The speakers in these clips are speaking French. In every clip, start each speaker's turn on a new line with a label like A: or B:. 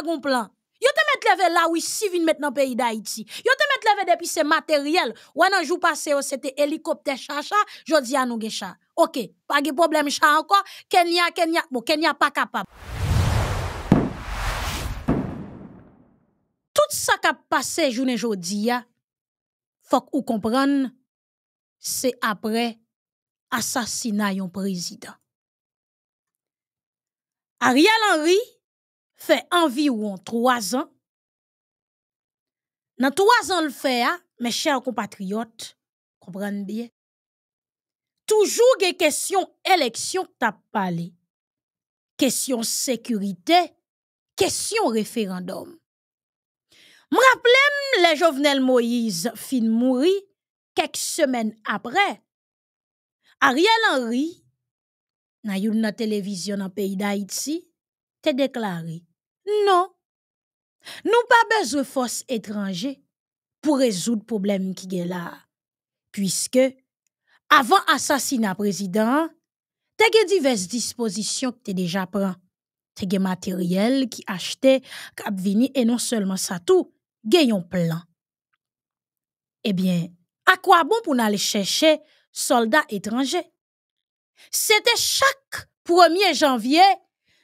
A: Ils gon plan. Yo te mettre là la oui si met dans le pays d'Haïti. Yo te met leve depuis ce matériel. Un nan jou passé oh, c'était hélicoptère. chacha, jodi nou gen chat. Ok, Pas de problème chat encore. Kenya, Kenya, bon Kenya pas capable. Tout ça passé passé jounen jodi que fok ou c'est c'est l'assassinat de yon président. Ariel Henry, fait environ trois ans. Dans trois ans le fait, mes chers compatriotes, comprenez bien. Toujours des questions élection t'a parlé. Question sécurité, question référendum. rappelle les Jovenel Moïse fin mouri quelques semaines après. Ariel Henry, dans une télévision dans le pays d'Haïti, t'a déclaré non. Nous pas besoin de force étrangère pour résoudre le problème qui est là. Puisque, avant assassinat président, tu as diverses dispositions que tu déjà pris. Tu as matériel qui acheté, qui et non seulement ça tout, tu un Eh bien, à quoi bon pour aller chercher soldats étrangers? C'était chaque 1er janvier,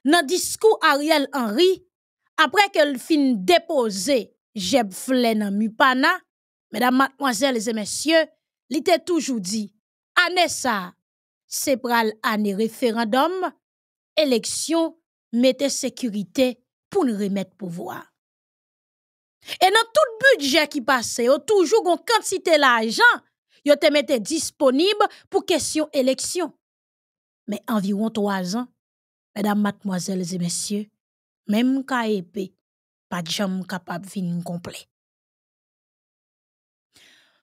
A: dans le discours Ariel Henry, après qu'elle film déposé Jeb Flen en Mupana, mesdames, mademoiselles et messieurs, il était toujours dit, année ça, c'est pral année référendum, élection, mettez sécurité pour nous remettre pouvoir. Et dans tout budget qui passait, a toujours une quantité l'argent, qui est disponible pour question élection. Mais environ trois ans, mesdames, mademoiselles et messieurs, même ka épé, pas jam capable finir complet.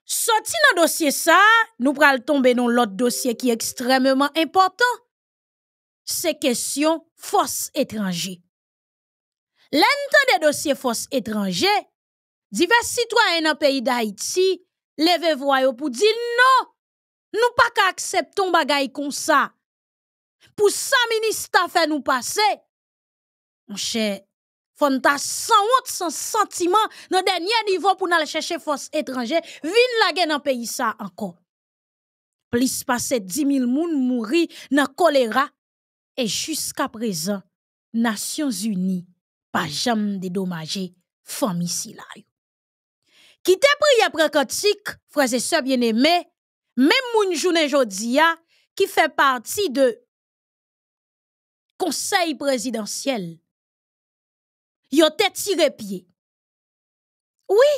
A: Sorti dans dossier ça, nous pral tomber dans l'autre dossier qui est extrêmement important. C'est question force étrangère. l'un des dossiers force étranger, divers citoyens dans pays d'Haïti levez voix pour dire non. Nous pas accepter un bagaille comme ça. Pour ça ministre fait nous passer. Mon cher, faut sans honte, sans sentiment, dans dernier niveau pour aller chercher force étrangère, vin la guerre dans pays ça encore. Plus passé 10 000 moun mouri dans choléra et jusqu'à présent, Nations Unies pas jamais dédommagé famille si yo Qui te prie après cantique, frères et sœurs bien-aimés, même moun journée jodia qui fait partie de conseil présidentiel yo te tiré pied. Oui.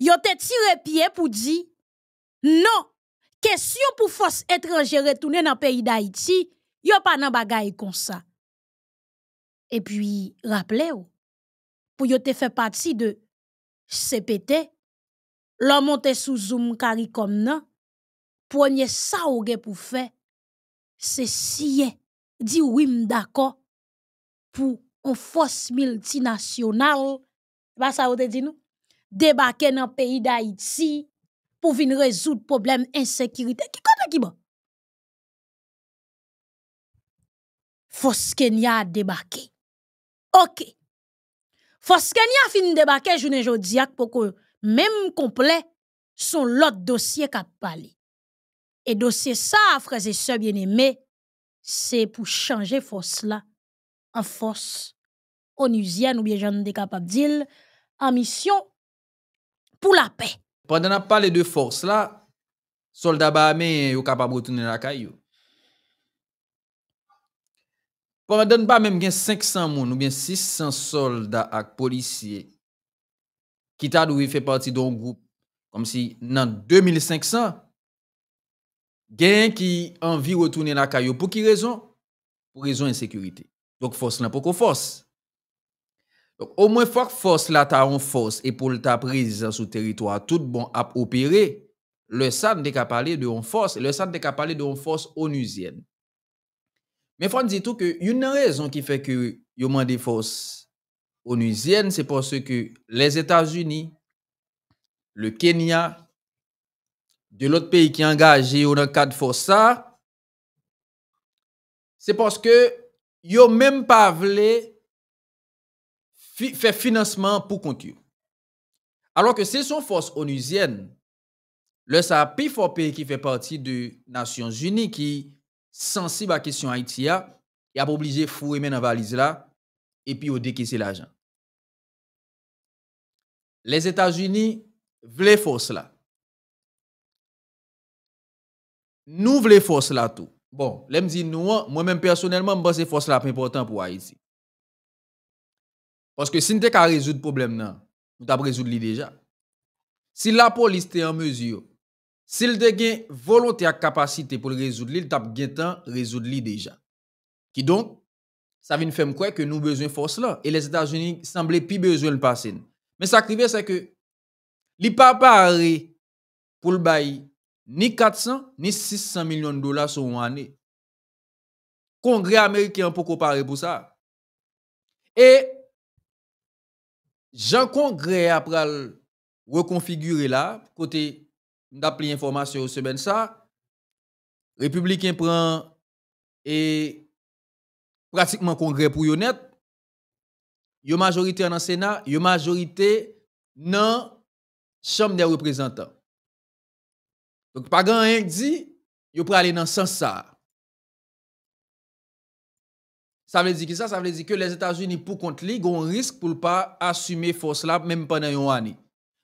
A: Yo te tiré pied pour dire non, question pour force étrangère retourner dans le pays d'Haïti, yo pas nan bagay comme ça. Et puis rappelez-vous pour yo te fait partie de CPT, l'homme monte sous Zoom Kari comme nan, premier ça ou pour faire, c'est si dit oui d'accord pour une force multinationale, ça vous dit nous, débarquer dans le pays d'Haïti pour venir résoudre problème insécurité. Qui compte qui bon? Force Kenya a débarqué. OK. Force Kenya de débarquer dis jodi pour que même complet son l'autre dossier a parlé. Et dossier ça frères et sœurs bien-aimés, c'est pour changer force là en force onusienne ou bien j'en ai capable de en mission pour la paix.
B: Pendant pas les deux forces là, soldats armés sont capables de retourner la caillou. Pendant pas même 500 moun ou bien 600 soldats et policiers qui t'a fait partie d'un groupe comme si dans 2500 gain qui envie retourner la caillou pour qui raison? Pour raison insécurité. Donc, force n'a pas qu'on force. Donc, au moins, force là, ta en force et pour ta prise sur territoire, tout bon à opérer. Le sang n'est qu'à parler de en force, le sang n'est qu'à parler de en force onusienne. Mais faut dire tout que une raison qui fait que moins de force onusienne c'est parce que les États-Unis, le Kenya, de l'autre pays qui est engagé dans le cadre force ça, c'est parce que yo même pas voulu faire financement pour continuer. Alors que c'est son force onusienne, le SAPI pays qui fait partie de Nations Unies qui sensible à la question Haïti, il a obligé de fouiller dans la valise là et puis au décaisser l'argent. Les États-Unis voulaient force là. Nous voulons force là tout. Bon, les dit nous, moi-même personnellement, je force que c'est la plus importante pour Haïti. Parce que si nous pas résoudre le problème, nous avons résoudre le déjà. Si la police est en mesure, si elle a volonté et capacité pour résoudre le résoudre, elle temps résoudre le déjà. Qui donc, ça vient faire quoi que nous avons besoin de force là. Et les États-Unis semblent plus besoin de passer. Mais ça arrive, c'est que, papas papa pour le bail ni 400, ni 600 millions de dollars sur une année. Congrès américain pour comparer pour ça. Et Jean Congrès après reconfigurer là, côté d'appli information au semaine ça, républicain prend et pratiquement congrès pour honnête. Yo majorité dans le Sénat, yo majorité dans Chambre des représentants. Donc, pas grand rien dit, yo pour aller dans ce sens ça. Ça veut dire que ça, ça veut dire que les États-Unis, pour contre lui, ont un risque pour ne pas assumer force là, même pendant une année.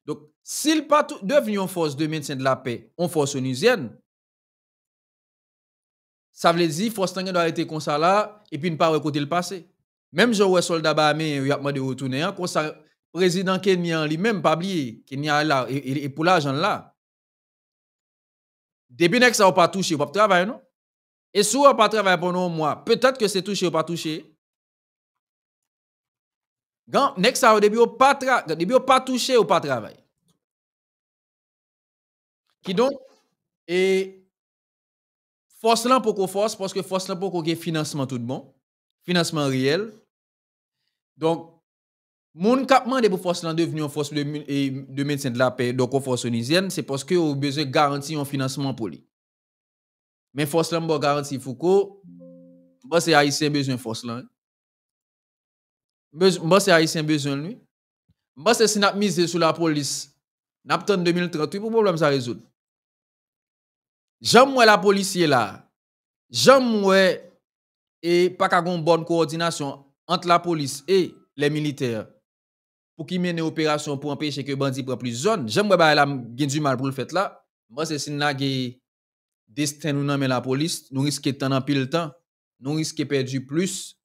B: Donc, s'il pas devenu une force de maintien de la paix, une force onusienne, ça veut dire que force doit arrêter comme ça là, et puis ne pas recruter le passé. Même si les soldats armés, il y a de retourner, hein, comme ça, président Kenya lui-même, pas oublier, Kenya là, et, et pour l'argent là. Depuis que ça n'a pas touché, vous pas travailler, non? Et si vous pas travailler pour nous mois, peut-être que c'est touché ou pas touché. Quand Nex ça au début ou pas début pas touché ou pas travail. Qui donc et force là pour qu'on force parce que force là pour qu'on ait financement tout bon, financement réel. Donc Moun kapman de pou foslan devinyon fosli de medsyen de la pe, do kon fosli nizyen, se poske ou beze garanti yon financeman poli. Men foslan bo garanti fou ko, mba se ayisyen bezyen foslan. Mba se ayisyen bezyen lwi. Mba se sinap mize sou la polis, nap ton 2033, pou problem za rezoun. Jam mwen la polisye la, jam mwen e pakagon bon koordinasyon ant la polis e le militer. pour qui mène opération pour empêcher que bandit prend plus zone. J'aimerais bien la gain du mal pour le fait là. Moi c'est si n'a destin nous mais la police, nous risquons tant en pile temps, nous risquons perdu plus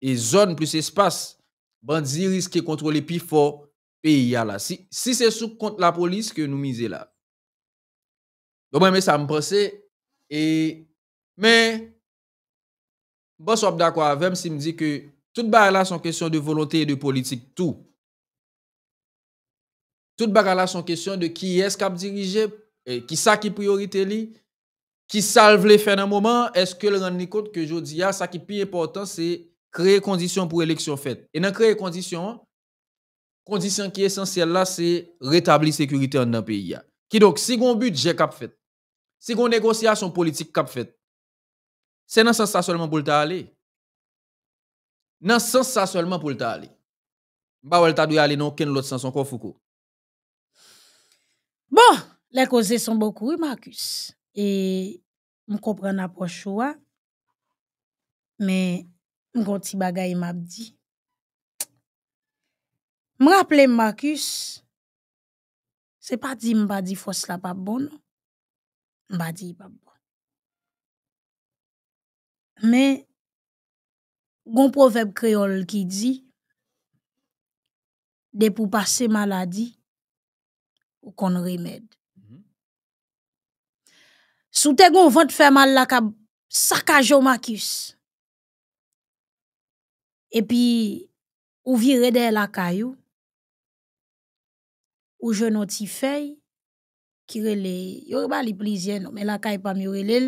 B: et zone plus espace. Bandit risque contrôler plus fort pays là. Si, si c'est sous contre la police que nous misons là. Donc moi ça me pensait et mais bon, je suis d'accord avec si me dit que toute est là sont question de volonté et de politique tout. Tout le là sont question de qui est-ce qui a dirigé, qui ça qui priorité li, qui ça les faire un moment, est-ce que le rendez compte que ce ah, ça qui est plus important, c'est créer conditions pour l'élection faite. Et dans créer conditions, condition qui est essentielle là, c'est rétablir la sécurité dans le pays. Qui donc, si on budget cap fait, si on négociation politique fait, c'est dans ce sens ça seulement pour le aller. Dans ce sens ça seulement pour le aller. Bah, on t'a dû aller dans aucun autre sens encore,
A: Bon, les causes sont beaucoup, Marcus. Et je comprends l'approche, mais je petit m'a dit. Je rappelle Marcus, c'est pas dit m'a dit faut cela pas bon. M'a pas bon. Mais gon proverbe créole qui dit de pour passer maladie Ou kon remèd. Mhm. Soutè goun vant fè mal lakab, sakajou makis. Epi, ou vi redè lakayou, ou jenon ti fèy, kirele, yor ba li plizye nou, men lakay pami yorele,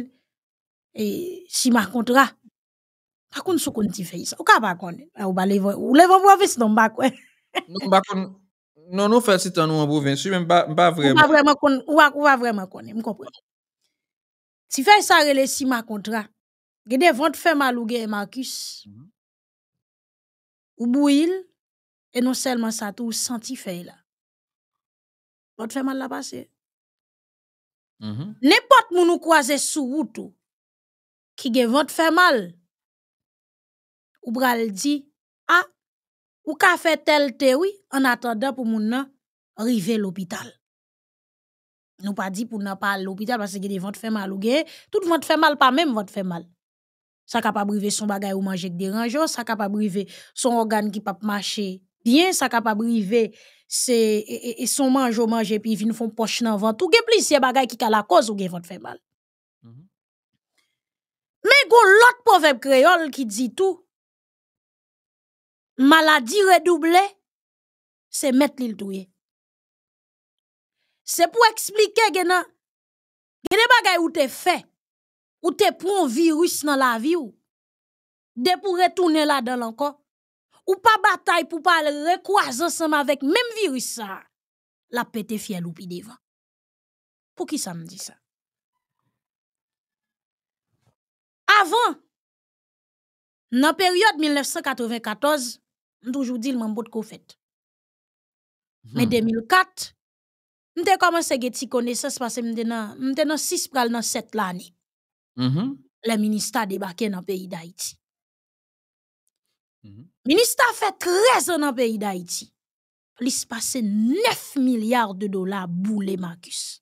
A: e si makontra, pakoun sou kon ti fèy, ou ka bakon, ou levan bou avè si non bakwen.
B: Non bakon, Non, nou fèl si tan nou an bou ven su, men mba vreman.
A: Mba vreman konen, m kompre. Si fèl sa rele si ma kontra, genè vant fè mal ou genè Marcus. Mhm. Ou bou il, e non selman sa tou, ou senti fè il la. Vant fè mal la passe. Mhm. Nepot moun ou kwaze sou woutou, ki genè vant fè mal. Ou bral di, ou bral di, ou ka fait tel te oui en attendant pour moun nan rive l'hôpital. Nous pas dit pour nan à l'hôpital parce que des ventes fait mal ou gen, tout ventes fait mal pas même ventes fait mal. Ça capable briver son bagay ou manger dérange, ça capable briver son organe qui pas marcher. Bien ça capable river c'est et, son manger manger puis vinn font poche nan ventre. Ou gen plusieurs bagay qui ka la cause ou gen ventes fait mal. Mhm. Mais il l'autre proverbe créole qui dit tout Maladi redoublet, se met li l'douye. Se pou eksplike gena, gena bagay ou te fe, ou te pon virus nan la vi ou, de pou retounen la dan lankan, ou pa batay pou pa rekwaz ansanm avek, menm virus sa, la pete fiel ou pi devan. Po ki sa m di sa? Avan, nan peryode 1994, Mwen toujou dil man bot kou fèt. Hmm. Mwen 2004, mwen te komanse ge ti kone se se pase mwen te nan 6 pral nan 7 lani. Mm-hmm. Le ministar debake nan peyi d'Aiti. Mm-hmm. Ministar fèt rezon nan peyi d'Aiti. Li se pase 9 milyard de dola bou le Markus.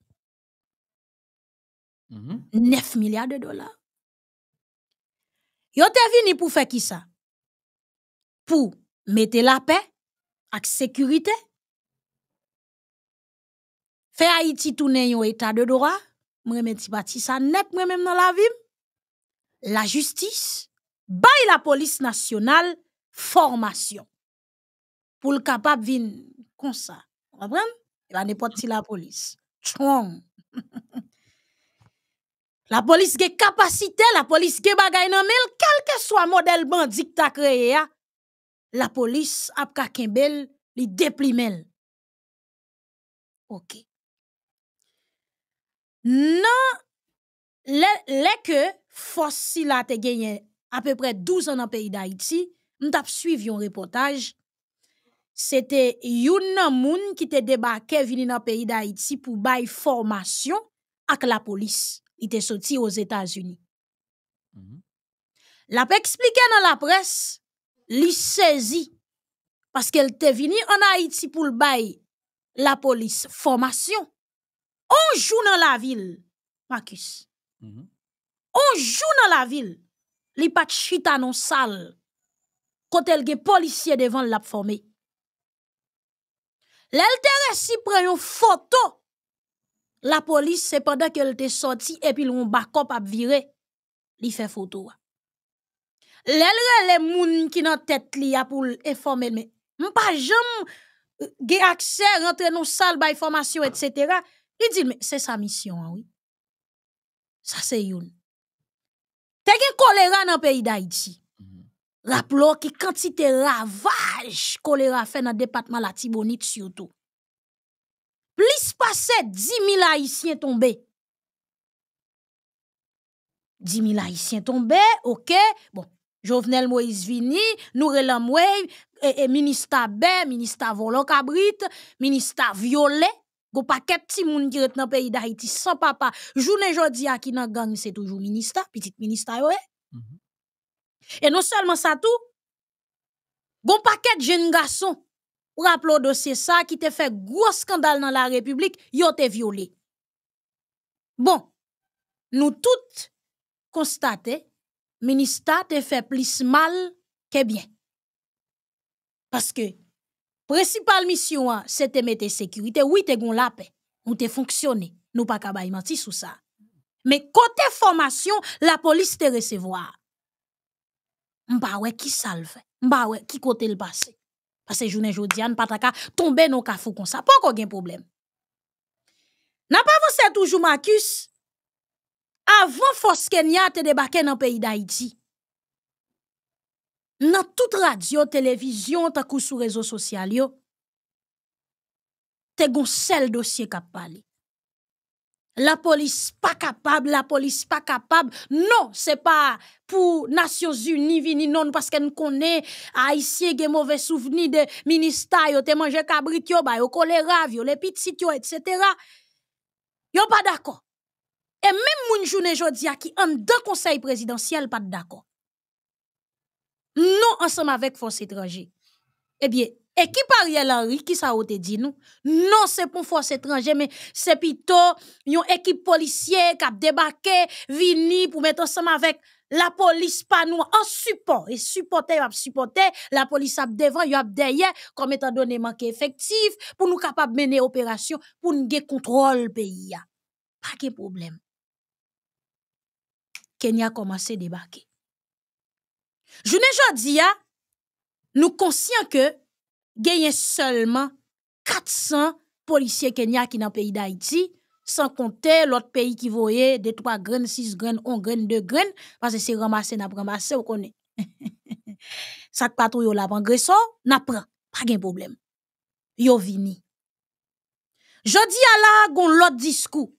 A: 9 mm-hmm. milyard de dola. Yo te vini pou fè ki sa? Mettez la paix ak sécurité. Fait Haïti tourner yon état de droit, mwen men ti sa net mwen même dans la vie. La justice, bay la police nationale, formation. Pour le capable vin konsa. comprenez? la ne si la police. la police ge capacité, la police ge bagay nan mel, soit soit modèle que ta kreye créé, la police a kakembel li deplimel. Ok. Non. le, que force si la te à 12 ans dans le pays d'Haïti, nous avons suivi un reportage. C'était yon nan moun qui te débarqué vini dans pays d'Haïti pour pour bay formation ak la police. Il te sorti aux états unis La expliqué dans la presse li saisi parce qu'elle était venue en Haïti pour le bail la police formation on joue dans la ville Marcus mhm. on joue dans la ville li pat chita non sale quand elle est policier devant la formé t'est si prend une photo la police pendant qu'elle t'est sortie et puis l'on backup a viré li fait photo L'elle les moun qui ont tête li a pour informer mais m'pa jamais euh, gen accès rentrer dans salle bay formation etc. Il dit mais c'est sa mission oui. Ça c'est youn. T'as gen choléra dans pays d'Haïti. que qui quantité ravage choléra fait dans département la Tibonite surtout. Plus passe 10 000 haïtiens tombés. 10 000 haïtiens tombés, ok. Bon, Jovenel Moïse vini, nous et, ministre Bé, ministre Volokabrit, ministre Violet, Go paquet ti moun qui dans le pays d'Haïti sans papa. Journée jodi a qui nan gang c'est toujours ministre, petit ministre mhm. Et non seulement ça tout, bon paquet jeunes garçons pour le dossier ça qui te fait gros scandale dans la République, yo te violé. Bon, nous toutes constatons ministère te fait plus mal que bien. Parce que, principale mission, hein, c'est de mettre sécurité. Oui, te gon la paix. on te fonctionné. Nous pas kabay menti sur ça. Mais côté formation, la police te recevoir. Mba ouais, qui salve, le ouais, qui côté le passé? Parce que journée jodi, an pataka tomber nos kafou comme ça. Pas qu'on un problème. N'a pas avancé toujours Marcus avant force Kenya te débarqué dans le pays d'Haïti. Dans toute radio, télévision, ta sur les réseaux sociaux, yo, te un seul dossier qui parle. La police pas capable, la police pas capable. Non, ce n'est pas pour Nations Unies parce non parce qu'elle connaît haïtien des mauvais souvenirs de ministère, des te manger cabri, yo ba choléra, a les petits yo etc. Yo pas d'accord. Et même moun qui jodia ki an présidentiel conseil présidentiel pas d'accord. Non avec Force étrangère. Eh bien, équipe Ariel Henry ça sa ote dit nous. non c'est pour étrangère, mais c'est plutôt équipe yon policière qui a débarqué, vini pour mettre ensemble avec la police, pas nous, en support. Et supporter, yon supporter la police, a devant yon ap comme étant étant pour nous pour pou mener kapap pour opération pou nou ge kontrol pays. Pas de problème. Kenya à débarquer. Je jodi ya, hein, nous conscient que gagne seulement 400 policiers Kenya dans le pays d'Haïti, sans compter l'autre pays qui voyait 2 3 graines, 6 graines, 1 gren, 2 gren, ramassé, se n'a pas ramase ou connaît. Sak patrouille yo la pangreso, pas pran, pas de problème. Yo vini. Jodi à la, gon l'autre discours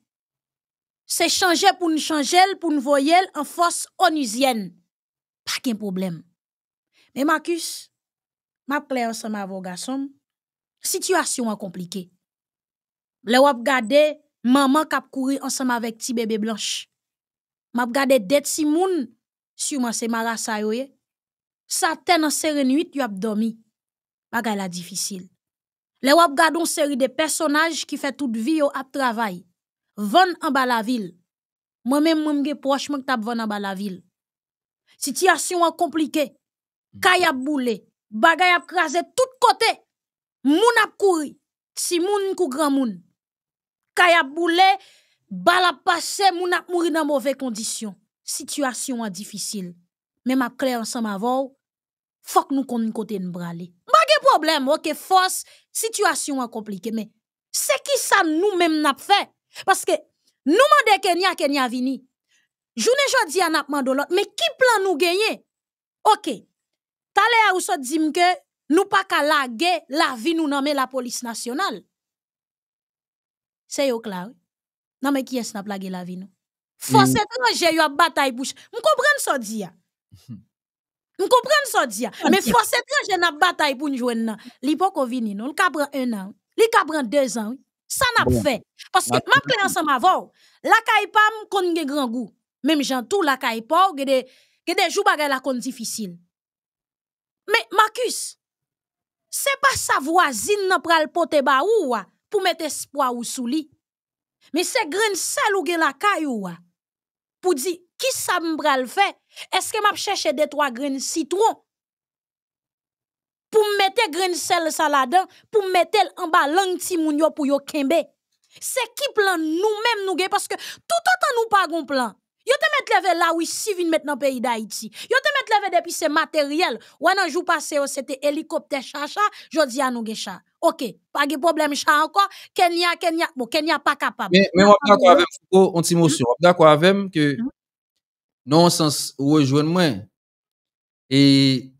A: c'est changer pour nous changer, pour nous voyer en force onusienne. Pas qu'un problème. Mais Marcus, ma plaie ensemble avec garçon, situation est compliquée. Les wap gade, maman qui a couru ensemble avec petit bébé blanche. Ma gade dead si sur si c'est se mara sa Certaine en serre nuit, a dormi. Bagay la difficile. Le wap gade une série de personnages qui fait toute vie au travail vendre en bas la ville. Moi-même, je suis proche, moi, tape en bas la ville. Situation compliquée. Mm. Kaya boule, bagay ap krasé tout côté. Moun a kouri, si moun kou grand moun. Kaya boule, bal ap passe, moun ap mouri dans mauvais conditions. Situation difficile. Même ap clair ensemble avou, fok nou kon kote n'brale. Bagay problème, ok, force, situation compliquée. Mais, c'est qui ça nous même avons fait? Paske nou mande kenya kenya vini Jounen jwa diya nap mando lot Me ki plan nou genye Ok Tale ya ou so di mke Nou pa ka lage la vi nou name la polis nasyonal Se yo klar Nanme ki yes nap lage la vi nou Fosetan mm. jè yon batay pou Mou kompren so diya Mou kompren so diya Me fosetan jè nap batay pou njwen nan Li pou kon vini nou Li ka pran 1 an Li ka pran 2 an Ça n'a pas fait. Parce que, ah, ma clé ensemble avant, la caille kon gen grand goût. Même j'en tout la caille pa, que des jours bagay la kon difficile. Mais Marcus, c'est pas sa voisine nan pral pote ba ou pour mettre espoir ou sous Mais c'est grain sel ou gen la caille pour dire qui ça m'bral fait? Est-ce que m'a cherché des trois graines citron pour mettre grain sel saladin, pour mettre en bas langue yo pour yo kembe. C'est qui plan nous-mêmes nous parce que tout autant nous pas gon plan. Yo te met levé là où si vient maintenant pays d'Haïti. Yo te met levé depuis ces matériel. Ou un jour passé oh, c'était hélicoptère chacha, jodi a nous chat. OK, pas de problème chat encore. Kenya Kenya bon Kenya pas capable. Mais mais on d'accord avec
B: Foucault, on t'émotion. On d'accord avec que mhm. non sens rejoindre moi. Et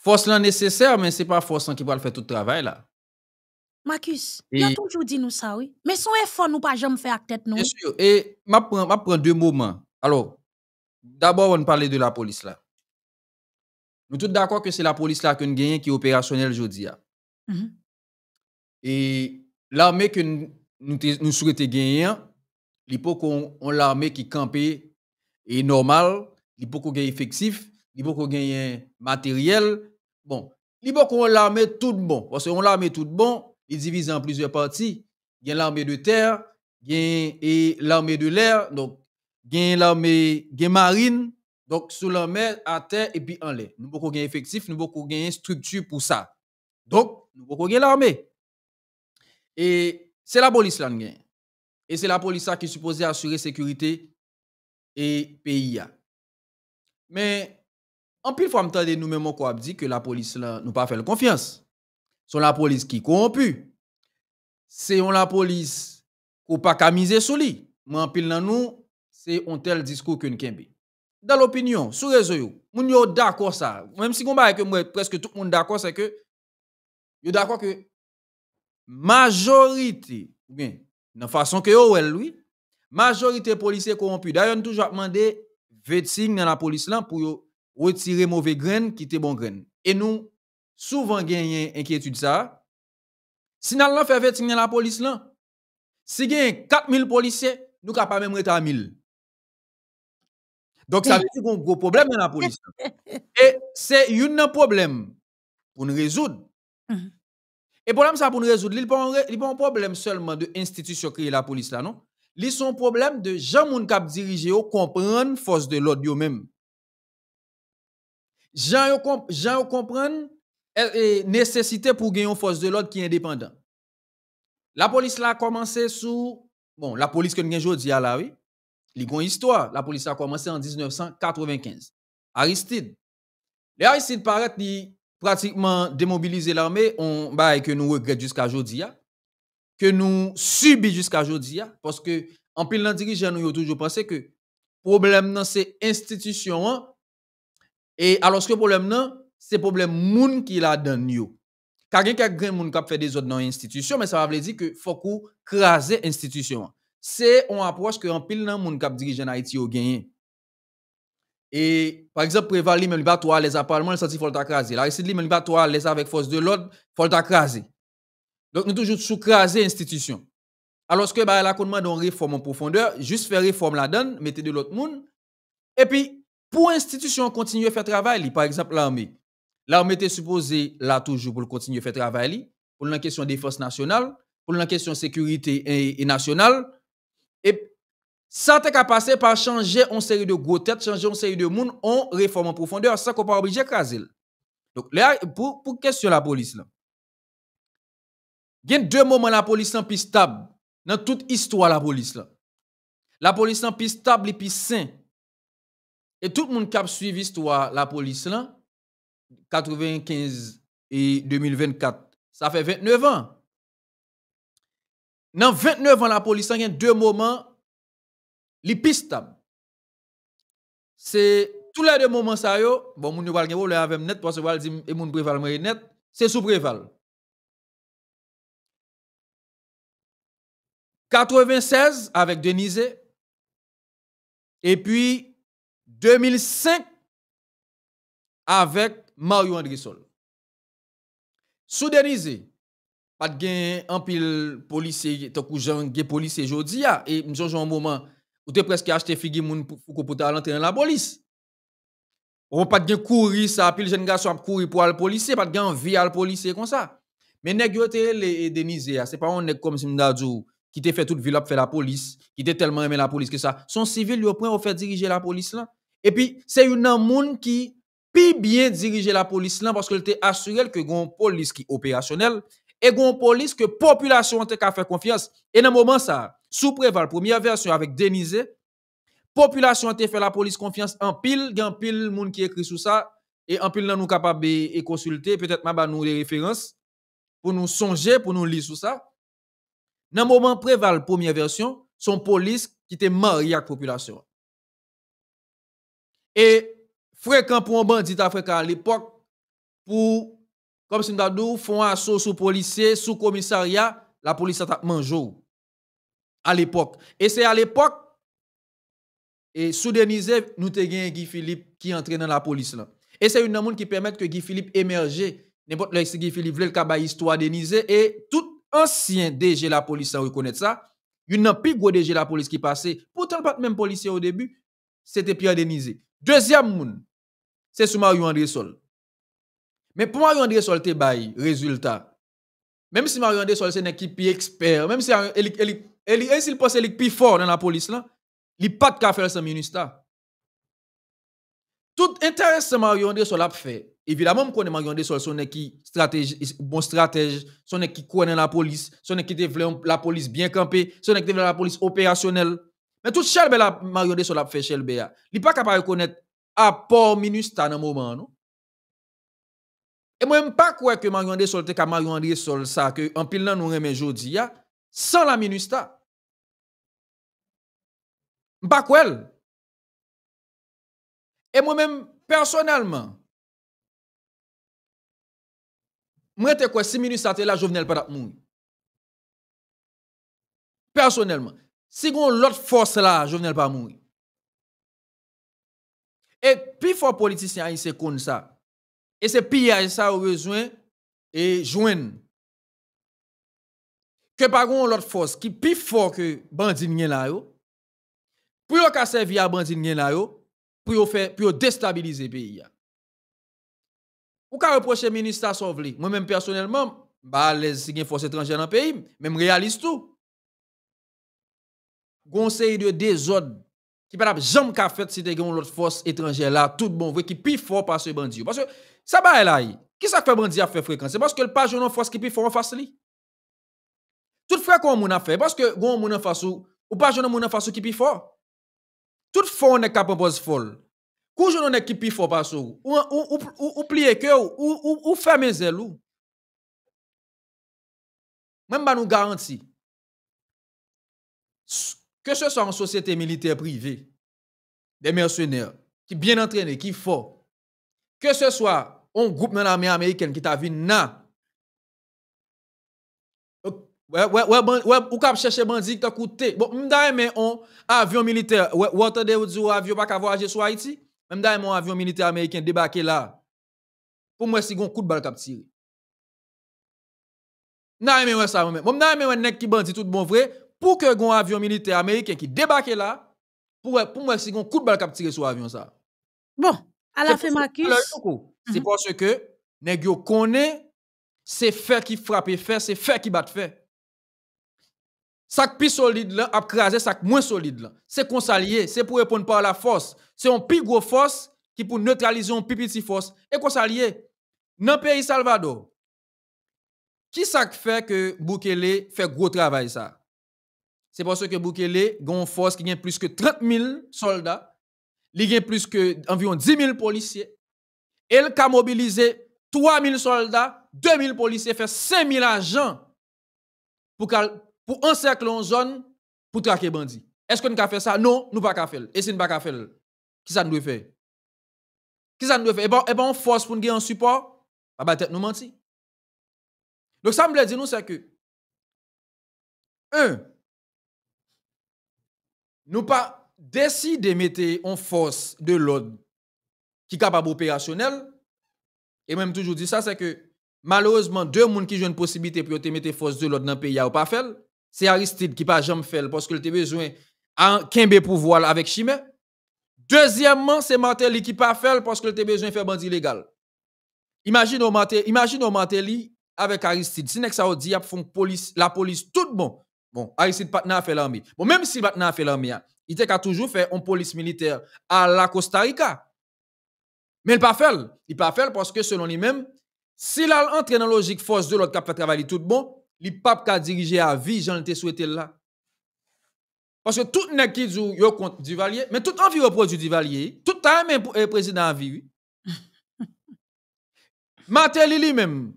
B: force là nécessaire, mais ce n'est pas force qui va faire tout le travail là.
A: Marcus, tu a as toujours dit nous ça, oui. Mais son
B: effort, nous pas jamais faire à tête, nous. Bien sûr. Et je prends deux moments. Alors, d'abord, on parle de la police là. Nous tous d'accord que c'est la police là que nous gagnons qui est opérationnelle aujourd'hui. Hein. Mm-hmm. Et l'armée que nous, souhaitons gagner, l'époque on l'armée qui campait est normal, l'époque faut qu'on gagne effectif, l'époque faut qu'on gagne matériel, Bon, li l'armée tout bon, parce qu'on l'armée tout bon, il divise en plusieurs parties. Il y a l'armée de terre, il y a l'armée de l'air, donc il y a l'armée marine, donc sous l'armée, à terre et puis en l'air. Nous beaucoup gain effectif, nous beaucoup gain structure pour ça. Donc, nous beaucoup l'armée. Et c'est la police là Et c'est la police qui est supposée assurer sécurité et pays. Mais en pile faut que nous-mêmes que la police nous nous pas fait confiance. C'est la police qui corrompue. C'est on la police qui n'a pas camisé sur lui. Mais en plus, nous, c'est un tel discours qu'une kembe. Dans l'opinion, sur les réseaux, moun sommes d'accord ça. Même si on parle presque tout le monde d'accord c'est que yo d'accord que majorité ou bien la façon que yo lui, majorité policier corrompu. D'ailleurs, toujours demandé vetting dans la police là pour retirer mauvais grain, quitter bon grain. Et nous, souvent gagnons inquiétude ça. Si nous faisons fait la police là, si gagne 4000 policiers, nous pas même à 1000. Donc ça veut dire a un gros problème dans la police. Et c'est un problème pour nous résoudre. Et mm-hmm. le Et problème ça pour nous résoudre, il n'est pas un problème seulement de institution créer la police là, non? Ils sont problème de gens qui cap diriger comprendre force de l'ordre eux Jean comprends la nécessité pour gagner une force de l'ordre qui est indépendant. La police a commencé sous. Bon, la police que nous aujourd'hui à la histoire. La police a commencé en 1995. Aristide. Les Aristide paraît pratiquement démobiliser l'armée. On bah, que nous regrette jusqu'à aujourd'hui. Ah. Que nous subissons jusqu'à aujourd'hui. Ah. Parce que, en pile dans dirigeant, nous avons toujours pensé que le problème, dans ces institutions hein. Et alors que le problème c'est le problème moun qui la donne yo. Car il y a quelqu'un monde qui fait des autres dans l'institution, mais ça veut dire que faut qu'on craser l'institution. C'est une approche que en pile nan moun qui dirige en Haïti au gagné. Et par exemple, Préval même pas toi les appartements, il faut craser. La récite même pas toi les avec force de l'ordre, faut craser. Donc nous toujours sous craser l'institution. Alors que bah la qu'on on réforme en profondeur, juste faire réforme la donne, mettez de l'autre monde. Et puis pour institution continuer à faire travail, par exemple l'armée. L'armée était supposée là toujours pour continuer à faire travail, pour la question défense nationale, pour la question sécurité et, nationale. Et ça as passé par changer une série de gros têtes, changer une série de monde en réforme en profondeur, ça qu'on pas obligé craser. Donc là, pour, pour question la police Il y a deux moments la police en plus stable dans toute histoire la police là. La police en plus stable et plus sain et tout le monde qui a suivi l'histoire la police, là, 95 et 2024, ça fait 29 ans. Dans 29 ans, la police, il y a deux moments, les pistes. C'est tous les deux moments, ça, yo, bon, mon on pas avec net, parce que dit, eh, net, c'est sous préval. 96 avec Denise. Et puis, 2005 avec Mario Andrisol. Sol. pas de gain en pile policier, tant que j'en gain policier a, ah, et nous un moment où t'es presque acheté figue moun pour pou entrer dans la police. Ou pas de courir ça, pile jeune garçon courir pour aller policier, pas de gain envie à policier comme ça. Mais nèg yo te les a, ah, c'est pas un nèg comme si qui te fait toute ville faire la police, qui te tellement aimé la police que ça. Son civil lui prend au fait diriger la police là. Et puis, c'est une monde qui pi bien diriger la police là parce qu'elle était assurée que une police qui opérationnelle et une police que population te fait confiance. Et dans moment ça, sous préval première version avec Denise, population te fait la police confiance en pile, gen pile monde qui écrit sur ça et en pile là nous capable et consulter peut-être m'a nous des références pour nous songer, pour nous lire sur ça. Dans moment préval première version, son police qui était mariée avec population. Et fréquent pour un bandit africain à l'époque, pour, comme si nous font assaut sous policier, sous commissariat, la police a jour. à e l'époque. Et c'est à l'époque, et sous Denise, nous avons Guy Philippe qui entraîne dans la police. Et c'est une monde qui permet que Guy Philippe émerge. N'importe Guy Philippe veut le histoire Denise. Et tout ancien DG la police reconnaît ça. Une plus gros DG la police qui passait. Pourtant, pas même policier au début. C'était Pierre Denise. Deuxième monde, c'est sur Mario André Sol. Mais pour Mario André Sol, te bail résultat. Même si Mario André Sol, c'est un équipe expert, même si il pense qu'elle est plus fort dans la police, là, il n'a pas de cas faire ce ministère. Tout intéressant Mario André Sol a fait. Évidemment, je connais Mario André Sol, son équipe stratège, bon stratège, son équipe connaît la police, son équipe développe la police bien campée, son équipe développe la police opérationnelle. Men tout chel be la Mariande sol ap fe chel be ya, li pa kapare konet apor Minusta nan mouman nou. E mwen mpa kwe ki Mariande sol te ka Mariande sol sa ki an pil nan ou reme jodi ya, san la Minusta. Mpa kwel. E mwen mwen mwen, personelman, mwen te kwe si Minusta te la jovenel padat moun. Personelman. Si goun lot fòs la, jo venel pa mouni. E pi fò politisyen a yi se kon sa. E se pi a yi sa ou rejwen e jwen. Ke pa goun lot fòs ki pi fò ke bandin nyen la yo, pou yo ka sevi a bandin nyen la yo, pou yo destabilize peyi ya. Ou ka repreche minist sa sovli. Mwen men personelman, si gen fòs etranjen nan peyi, men m realise tout. konsey de de zon, ki pat ap jom ka fet, si te gen yon lot fos etranjè la, tout bon vwe, ki pi fò pas yon bandi yon. Pas yo, sa ba elay, ki sa kwe bandi a fwe frekans, se baske l pa jounan fos ki pi fò, an fase li. Tout fwe kon moun a fwe, baske goun moun an fase ou, ou pa jounan moun an fase ou ki pi fò. Tout fò an ek kap an boz fol. Kou jounan ek ki pi fò pas ou, ou plie ke ou, ou fèmè zè lou. Mèm ba nou garanti. Ss, que ce soit en société militaire privée, des mercenaires qui bien entraînés, qui forts, que ce soit un groupe dans l'armée américaine qui t'a vu na, ouais, ouais, ou cap chercher bandit qui t'a coûté. Bon, m'da mais on avion militaire, ouais, ou attendez ou dire avion pas qu'à voyager sur Haïti, d'ailleurs mon avion militaire américain débarqué là. Pour moi, c'est un coup de balle cap tiré. mais aimé ça moi-même. on un qui bandit tout bon vrai pour que un avion militaire américain qui débarque là, pour, pour moi, si un coup de balle qui tiré sur l'avion ça. Bon, à la fin, Marcus. C'est mhm. parce que, nest connaît, c'est fait qui frappe faire c'est fait qui bat qui est plus solide là, a sac moins solide là. C'est consalier, c'est pour répondre par la force. C'est une plus grosse force qui pour neutraliser un plus petite force. Et consalier, dans le pays Salvador, qui ça fait que Bukele fait gros travail ça? c'est parce que Bukele a une force qui a plus que 30 000 soldats, qui a plus que environ 10 000 policiers, Elle a mobilisé 3 000 soldats, 2 000 policiers, fait 5 000 agents pour, pour encercler une zone pour traquer bandits. Est-ce que nous avons fait ça? Non, nous pas faire. Et si nous pas faire, qui ça nous doit faire? Qui ça nous doit faire? Eh Et bien, eh ben on force pour nous donner un support, bah, tête nous mentir. Donc ça me dit nous c'est que un nous pas décidé de mettre en force de l'ordre qui est capable opérationnel. Et même toujours dit ça, c'est que malheureusement, deux personnes qui ont une possibilité pour mettre force de l'ordre dans le pays, ou pas fait. C'est Aristide qui pas jamais fait parce qu'il a besoin d'un pouvoir avec Chimé. Deuxièmement, c'est Martelly qui pas fait parce qu'il a besoin de faire bandit légal. Imagine Martelly, imagine Martelly avec Aristide. Si ça dit la police tout bon Bon, de Patna a fait l'armée. Bon, même si Patna a fait l'armée, hein, il était qu'à toujours fait une police militaire à la Costa Rica. Mais il pas fait. Il pas fait parce que selon lui-même, s'il a entré dans la logique force de l'autre qui fait travailler tout bon, il pas a dirigé à vie, j'en étais souhaité là. Parce que tout n'est qui dit yo contre Duvalier, mais tout envie reproduit Duvalier, tout a même eh, président à vie. Matéli lui-même,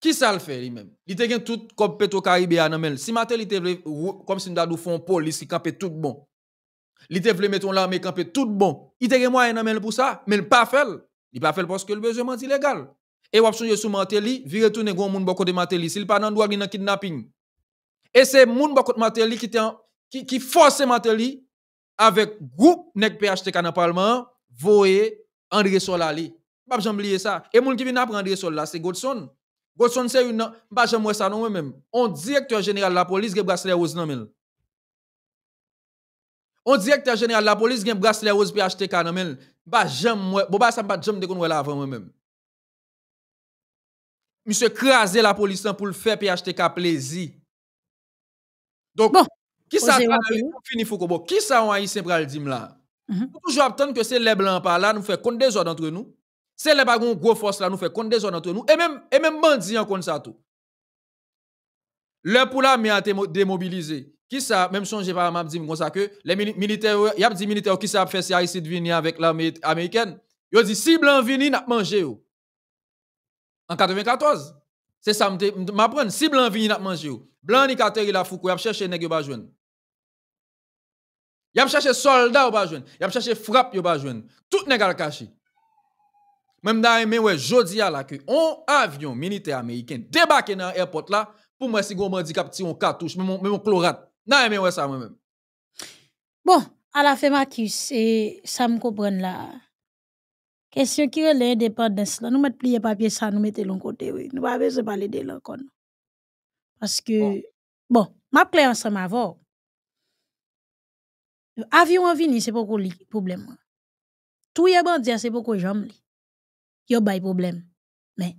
B: qui ça le fait lui-même Il a tout comme Petro-Caribéen Si Matéli, il te comme si nous avons fait police qui campe tout bon. Il te mettre l'armée tout bon. Il te moyen dans pour ça, mais il pas fait. Il pas fait parce que le besoin est illégal. Et on sur de s'il pas dans droit kidnapping. Et c'est monde beaucoup de qui qui qui force Matel avec groupe nèg PHTK dans parlement voyer André Solali. Pas oublier ça. Et monde qui vient apprendre André Solali, c'est Godson. Bosson, c'est une, bah, j'aime ça, non, moi-même. On directeur général de la police, qui bracelet rose, non, mais. On directeur général de la police, qui bracelet rose, puis acheter non, mais. Bah, j'aime, moi, bon, bah, ça m'a bah, jamais déconné là avant moi-même. Monsieur craser la police hein, pour le faire, puis acheter plaisir. Donc, qui ça, fini, faut bon, qui ça, on haïtien, pral, dim là? Mhm. Toujours attendre que c'est les blancs par là, nous fait compte des autres d'entre nous. C'est le bagon gros force là nous fait contre des zones entre nous. Et même, et même bandit en compte ça tout. Le pour la a démobilisé. Qui ça, même si par m'a dit comme ça que les militaires, y a dit militaires qui ça fait ça ici de venir avec l'armée américaine. ont dit si blanc vini n'a mangé En 94. C'est ça m'apprends. si blanc vini n'a mangé Blanc ni kateri la foukou, y a cherché nèg yo Y a cherché soldat ou pas Y a cherché frappe ou ba Tout nèg al caché. Même d'ailleurs, ouais, dis à la que un avion militaire américain débarque dans l'aéroport là, pour moi, si on handicap, si on cartouche, même on chlorate. mais ouais, ça moi-même.
A: Bon, à la fin, Marcus, et ça me comprend là. Question qui est l'indépendance nous mettons plier papier ça, nous mettons l'un côté, oui. Nous pas besoin de parler de l'encore. Parce que, bon, ma clair ensemble avant. Avion en vini, c'est pas le problème. Tout y a bandit, c'est pas le problème. yo bay problem. Men,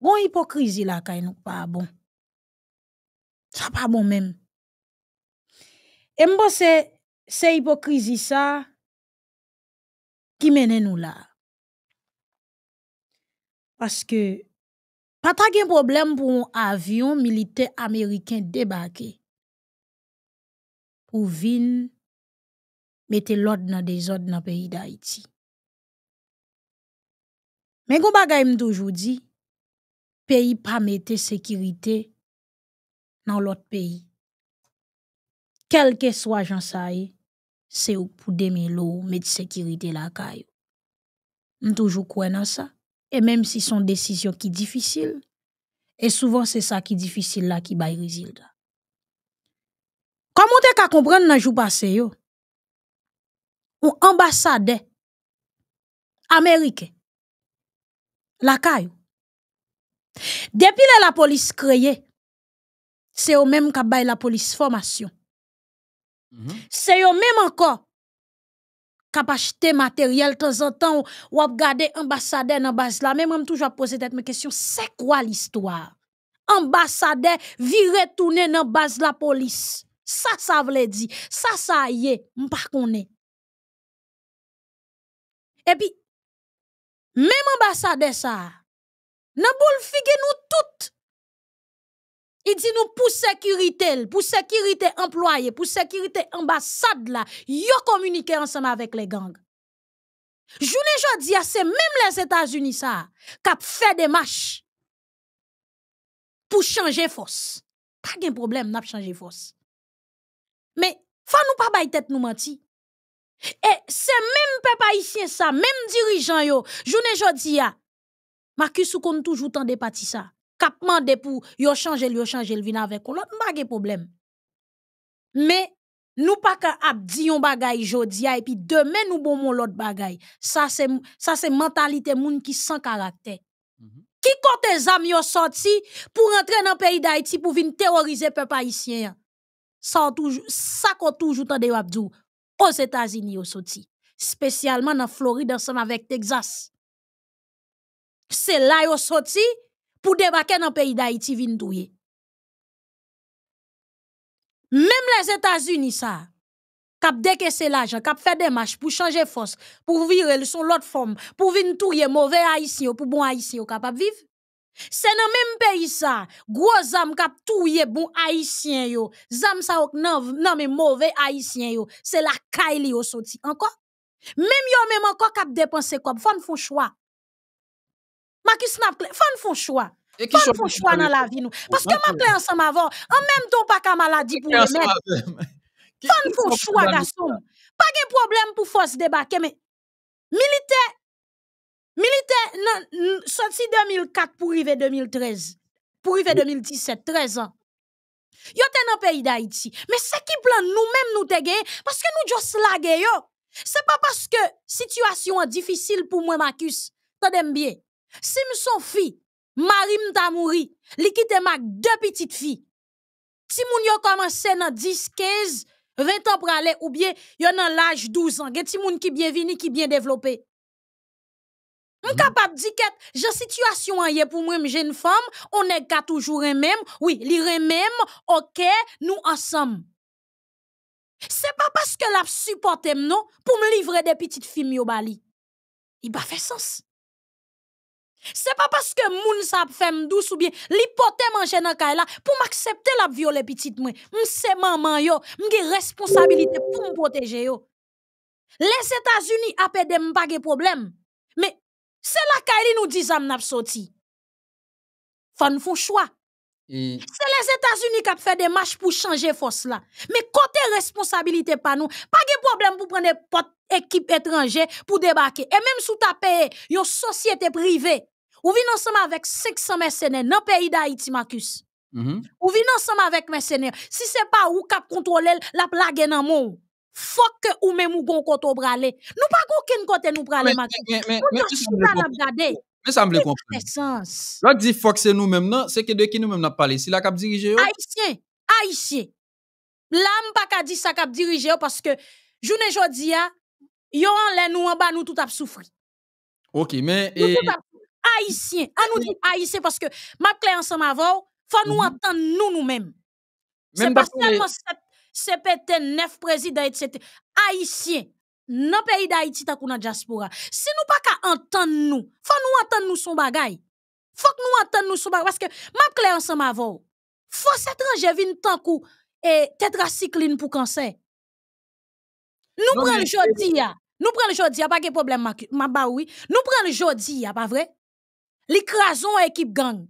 A: bon hipokrizi la kay nou pa abon. Sa pa abon men. E mbo se, se hipokrizi sa, ki mene nou la. Paske, pata gen problem pou avyon milite Ameriken debake, pou vin, mette l'od nan dezod nan peyi da iti. Men gou bagay m toujou di, peyi pa mette sekirite nan lot peyi. Kelke swa jan sa e, se ou pou deme lou mette sekirite la kayo. M toujou kwen nan sa, e menm si son desisyon ki difisil, e souvan se sa ki difisil la ki bayri zil da. Koman te ka kompren nan jou pase yo? Ou ambasade, Amerike, la caillou. Depuis la police créée, c'est au même qui la police formation. Mm-hmm. C'est au même encore qui acheté matériel de temps en temps ou regarder l'ambassadeur dans base là. Même moi toujours poser cette question, c'est quoi l'histoire Ambassadeur viré tourné dans base la police. Ça ça veut dire, ça ça y est, on pas Et puis même ambassade ça nan nous toutes il dit nous pour sécurité pour sécurité employé pour sécurité ambassade là yo communiqué ensemble avec les gangs Joune jodi que ah, c'est même les États-Unis ça ont fait des marches pour changer force pas de problème n'a changer force mais ne nous pas tête nous mentir et c'est même peuple Haïtien ça, même dirigeant yo, jounen Marcus ou kon toujours tant de pati sa. Kap mande pou yo changer, yo changer vin avec l'autre lot, de problème, mais nous pas pa ka abdi yon bagay jodi et puis demain nou bon mon l'autre bagay. ça c'est ça c'est mentalité moun ki sans caractère mhm. qui Ki kote zam yo sorti pour entrer dans pays Pour pour venir vin terroriser peuple haïtien? ça toujours toujou, de aux États-Unis au sorti, spécialement dans Floride ensemble avec Texas. C'est là sont sorti pour débarquer dans le pays d'Haïti vindouye. Même les États-Unis ça cap décaisser l'argent, cap faire des marches pour changer force, pour virer son l'autre forme, pour venir touyer mauvais haïtien pour bon haïtien capable vivre. C'est dans même pays ça, gros tout kap touye bon haïtien yo. Zam sa ok nan, non mais mauvais haïtien yo. C'est la kaili yo soti. Encore? Même yo même encore kap dépense kop. Fon fon choix. ki snap Fon fou choix. Et fou font choix dans la vie nous. Parce que ma clé ensemble avant, en même temps pas qu'à maladie pour yon. mettre. Fon fou choix, garçon. Pas de problème pour se débarquer, mais militaire. Militaire, sorti 2004 pour arriver 2013. Pour arriver 2017, 13 ans. Yo dans nan pays d'Haïti. Mais ce qui plan nous-mêmes nous te parce que nous just lagé, yo. C'est pas parce que situation est difficile pour moi, Marcus. t'as bien. Si m'son fille, Marie, m'ta mouri, li kite deux petites filles. Si moun yo commencé dans 10, 15, 20 ans pour aller ou bien yo nan l'âge 12 ans. Gen ti moun ki bien venu, qui bien développé. Je suis capable de dire que j'ai situation pour moi, jeune femme, on est toujours toujours même, oui, les même, ok, nous ensemble. n'est pas parce que l'a supporte, non pour me livrer des petites filles au Bali. Il pas fait sens. Ce n'est pas parce que moun sa femme douce ou bien l'hypothé manger dans la pour m'accepter la violer petite moi. M'se maman yo, une responsabilité pour me protéger Les États-Unis a pas de problème. C'est la Kaili nous dit ça choix. C'est les États-Unis qui ont fait des marches pour changer force là. Mais côté responsabilité pas nous, pas de problème pour prendre une équipe étrangère pour débarquer. Et même sous ta paye, une société privée, ou vin ensemble avec 500 mercenaires dans le pays d'Haïti, Marcus. Mm Ou ensemble avec mercenaires. Si ce n'est pas ou cap contrôler la plague dans le monde. Fok que ou même ou gon koto Nous pas gon pas kote nous brale, ma Mais ça me sens.
B: L'autre Là, dit Fuck », c'est nous même, non? C'est que de qui nous même n'a parlé? Si la cap dirige Haïtien, haïtien.
A: Là, pas ka dit ça cap dirige parce que, jounen jodi ya, yon an nous en bas nous nou tout a souffri.
B: Ok, mais. Nous et...
A: Haïtien. à ah, nous dit haïtien parce que, ma clé ensemble avou, faut nous mhm. entendre nous nous même.
B: C'est pas seulement
A: cette peut-être neuf présidents, etc. Haïtiens, dans le pays d'Haïti, dans la diaspora. Si nous pas entendre nous, faut nous entendre nous son bagay. Faut que nous entendre nous son Parce que, m'a clé ensemble avant. Force étrangère vient tant kou et tetracycline pour cancer. Nous prenons le jodi Nous prenons le jodi pas de problème, ma, ma ba oui. Nous prenons le jodi pas vrai? L'écrasons équipe gang.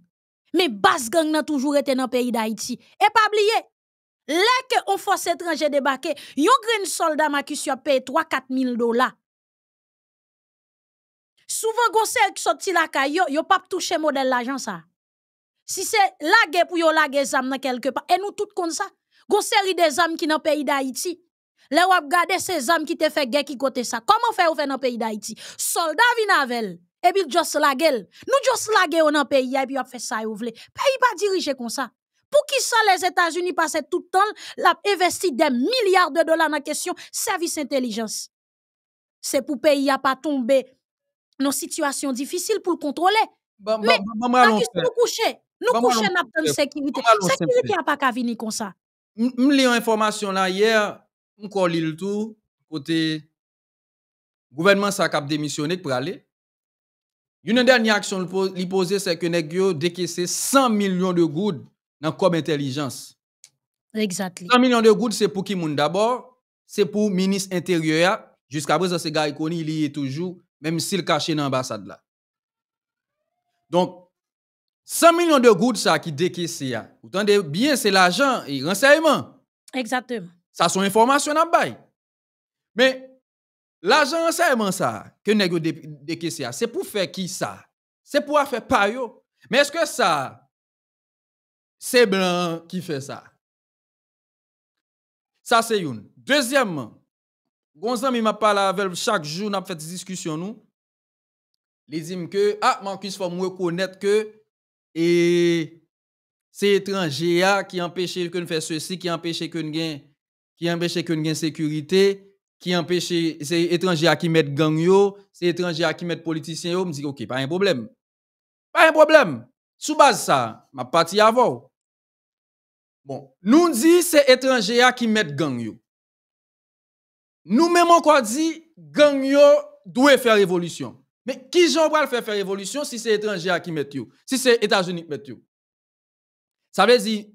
A: Mais basse gang n'a toujours été dans le pays d'Haïti. Et pas oublier, Là que on fos étranger debake, yon soldat ma makis yo paye 3-4 dollars. Souvent Souvan qui ki sorti la laka yo, yo touché touche model l'argent sa. Si se lage pou yo lage zam nan kelke pa, et nou tout kon sa. Gosse ri de zam ki nan pays d'Haïti. iti. Lè wap gade se zam ki te fe guerre ki kote sa. Comment fe ou fe nan pays d'Haïti? Soldat vinavel et navel, just bil jos lage el. Nou jos lage yo nan puis ya, e pi wap fe sa yo vle. Peyi pa dirije kon sa. Pour qui ça les États-Unis passent tout le temps, l'a investi des milliards de dollars dans la question service intelligence. C'est pour pays à pas tomber dans situation difficile pour le contrôler. Mais bah, Mais nous coucher, nous coucher dans pas de sécurité. Sécurité n'a pas qu'à venir comme ça.
B: Je lis information là hier, on lis le tout côté gouvernement ça cap démissionné pour aller. Une dernière action li poser c'est que nèg yo décaissé 100 millions de gouttes dans comme intelligence. Exactement. 100 millions de gouttes, c'est pour qui moun d'abord, c'est pour ministre intérieur. Jusqu'à présent, ce gars, il est toujours, même s'il caché dans l'ambassade là. Donc, 100 millions de gouttes, ça qui décaissé. Vous entendez bien, c'est l'argent et renseignement. Exactement. Ça sont informations en Mais, l'argent renseignement, ça, que nous décaissé, c'est pour faire qui ça? C'est pour faire par Mais est-ce que ça, c'est blanc qui fait ça. Ça, c'est une. Deuxièmement, mon il m'a parlé avec chaque jour, avons fait des discussions, nous. Il dit que, ah, Marcus, faut me reconnaître que, et c'est étranger ah, qui empêche que nous ceci, qui empêche que nous gagne, qui empêche que sécurité, qui empêche, c'est étranger qui mettent gang yo, c'est étranger qui mettent politiciens Je me dis, ok, pas un problème. Pas un problème. Sous base ça, ma partie avant. Bon, nous dit c'est étrangers qui mettent gang yo. Nous même encore dit gang yo doit faire révolution. Mais qui j'en va faire faire révolution si c'est étrangers qui mettent yo? Si c'est États-Unis qui mettent yo? Ça veut dire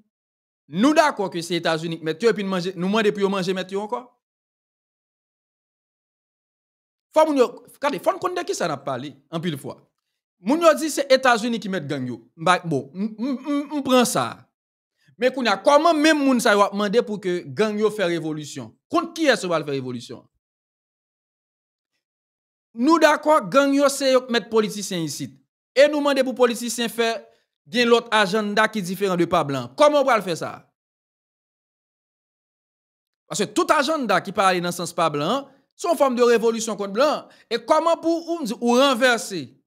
B: nous d'accord que c'est États-Unis qui mettent yo et puis nous manger nous demander pour manger met yo encore. Faut nous regardez, faut qu'on de qui ça n'a parlé en pile fois. Moun dit que c'est États-Unis qui mettent gang yo. bon, on prend ça. Mais comment même moun sa yo demandé pour que gang yo fait révolution? Contre qui est-ce va faire révolution? Nous d'accord, gang yo c'est mettre politicien ici. Et nous demander pour politicien faire fassent l'autre agenda qui est différent de pas blanc. Comment on va faire ça? Parce que tout agenda qui parle dans le sens pas blanc, c'est forme de révolution contre blanc. Et comment pour ou renverser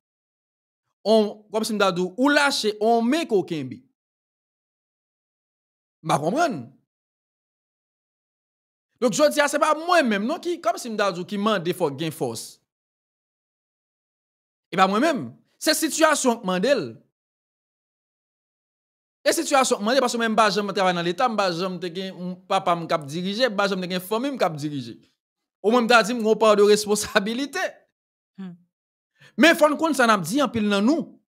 B: on, comme si m'dadou, ou lâché on met kokembi. Ma comprendre. Donc, je dis, ah, c'est pas moi-même, non, qui, comme si m'dadou, qui mande fois, gain force. Et pas moi-même. C'est situation qui et situation mandel parce que même pas bah, jamais travailler dans l'état, pas bah, jamais te gen papa me cap diriger, pas bah, jamais te gen famille me cap diriger. Au même temps, dit, mon parle de responsabilité. Mais il faut nous ça n'a dit en pile dans nous.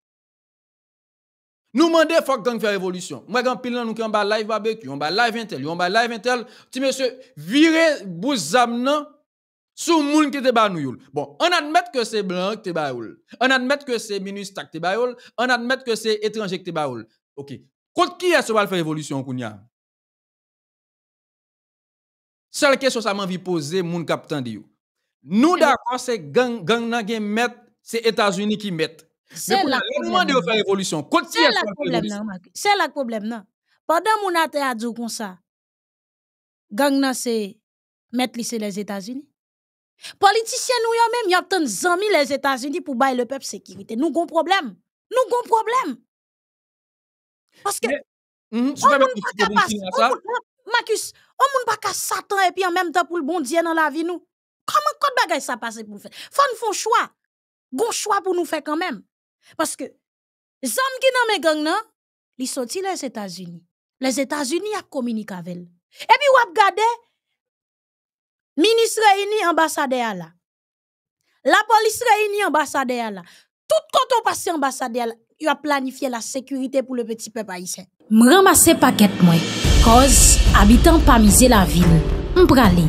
B: Nous demandons faut gang faire révolution. Moi gang pile dans nous qui en bas live barbecue, en bas live intel, en bas live intel, ti monsieur virer bouzam nan sous moun qui te ba Bon, on admet que c'est blanc qui te ba On admet que c'est ministre qui te ba on admet que c'est étranger qui te ba OK. Contre qui est-ce va faire révolution kounya? la question ça vi poser moun capitaine di Nous d'accord c'est gang gang nan gen mettre c'est les États-Unis qui mettent. C'est la révolution. de hein. faire révolution. C'est le problème hein,
A: là, C'est le problème non. Pendant mon nous a dit comme ça. Gang c'est mettre les États-Unis. Politiciens nous yon même y a les États-Unis pour bailler le peuple sécurité. Nous gon problème. Nous gon problème. Parce que hum, hum, hein, Marcus, On moun pa ka Marcus, on nous nous satan même temps pour le bon la vie, nous. Comment kote bagay sa passe pour faire? Fon fon choix bon choix pour nous faire quand même. Parce que, les hommes qui dans gang non, ils sont les États-Unis. Les États-Unis ont communiqué avec elle. Et puis, vous regardez, ministre réuni, ambassadeur là. La police réunie, ambassadeur là. Tout quand on passe ambassadeur il a planifié la sécurité pour le petit peuple haïtien. M'ramasser paquet moi. Cause, habitant pas misé la ville. aller.